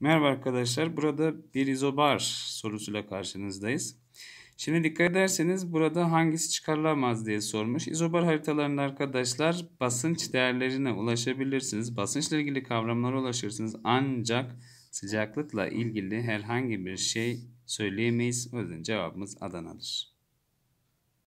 Merhaba arkadaşlar. Burada bir izobar sorusuyla karşınızdayız. Şimdi dikkat ederseniz burada hangisi çıkarılamaz diye sormuş. İzobar haritalarında arkadaşlar basınç değerlerine ulaşabilirsiniz. Basınçla ilgili kavramlara ulaşırsınız. Ancak sıcaklıkla ilgili herhangi bir şey söyleyemeyiz. O yüzden cevabımız Adana'dır.